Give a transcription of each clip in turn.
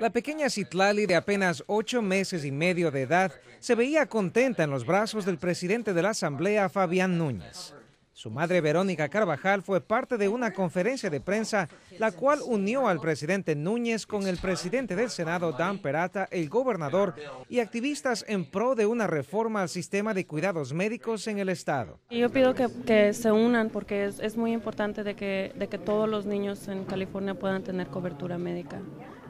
La pequeña Citlali, de apenas ocho meses y medio de edad, se veía contenta en los brazos del presidente de la Asamblea, Fabián Núñez. Su madre Verónica Carvajal fue parte de una conferencia de prensa, la cual unió al presidente Núñez con el presidente del Senado, Dan Perata, el gobernador y activistas en pro de una reforma al sistema de cuidados médicos en el Estado. Yo pido que, se unan porque es, muy importante de que todos los niños en California puedan tener cobertura médica.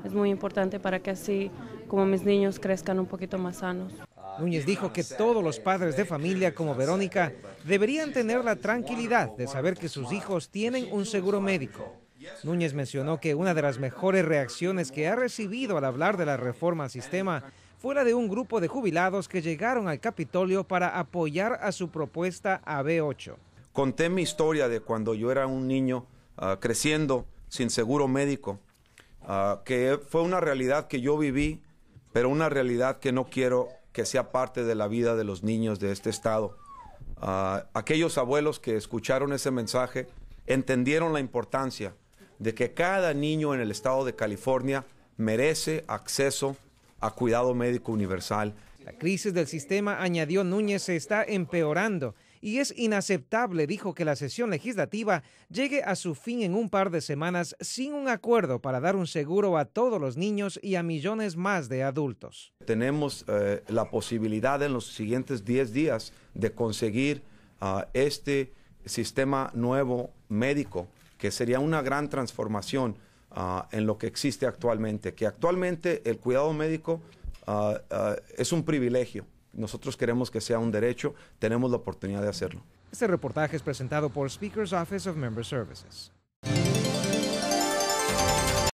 Es muy importante para que así como mis niños crezcan un poquito más sanos. Núñez dijo que todos los padres de familia como Verónica deberían tener la tranquilidad de saber que sus hijos tienen un seguro médico. Núñez mencionó que una de las mejores reacciones que ha recibido al hablar de la reforma al sistema fue la de un grupo de jubilados que llegaron al Capitolio para apoyar a su propuesta AB8. Conté mi historia de cuando yo era un niño ah, creciendo sin seguro médico, ah, que fue una realidad que yo viví, pero una realidad que no quiero que sea parte de la vida de los niños de este estado. Ah, aquellos abuelos que escucharon ese mensaje entendieron la importancia de que cada niño en el estado de California merece acceso a cuidado médico universal. La crisis del sistema, añadió Núñez, se está empeorando y es inaceptable, dijo, que la sesión legislativa llegue a su fin en un par de semanas sin un acuerdo para dar un seguro a todos los niños y a millones más de adultos. Tenemos eh, la posibilidad en los siguientes 10 días de conseguir ah, este sistema nuevo médico, que sería una gran transformación ah, en lo que existe actualmente, que actualmente el cuidado médico ah, es un privilegio nosotros queremos que sea un derecho, tenemos la oportunidad de hacerlo. Este reportaje es presentado por Speaker's Office of Member Services.